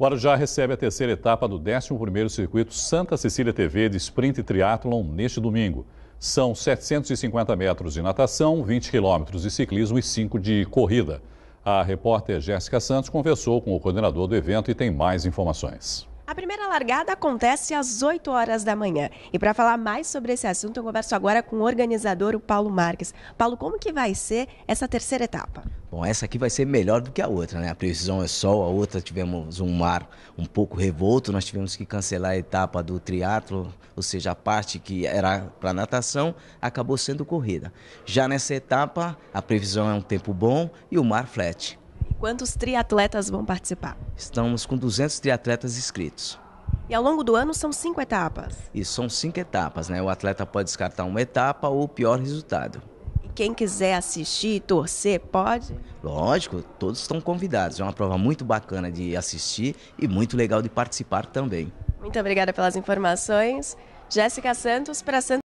O Arujá recebe a terceira etapa do 11º Circuito Santa Cecília TV de Sprint Triathlon neste domingo. São 750 metros de natação, 20 quilômetros de ciclismo e 5 de corrida. A repórter Jéssica Santos conversou com o coordenador do evento e tem mais informações. A primeira largada acontece às 8 horas da manhã. E para falar mais sobre esse assunto, eu converso agora com o organizador, o Paulo Marques. Paulo, como que vai ser essa terceira etapa? Bom, essa aqui vai ser melhor do que a outra, né? A previsão é sol, a outra tivemos um mar um pouco revolto, nós tivemos que cancelar a etapa do triatlo, ou seja, a parte que era para natação acabou sendo corrida. Já nessa etapa, a previsão é um tempo bom e o mar flat. E quantos triatletas vão participar? Estamos com 200 triatletas inscritos. E ao longo do ano são cinco etapas. Isso, são cinco etapas, né? O atleta pode descartar uma etapa ou o pior resultado. Quem quiser assistir, e torcer, pode? Lógico, todos estão convidados. É uma prova muito bacana de assistir e muito legal de participar também. Muito obrigada pelas informações. Jéssica Santos para Santos.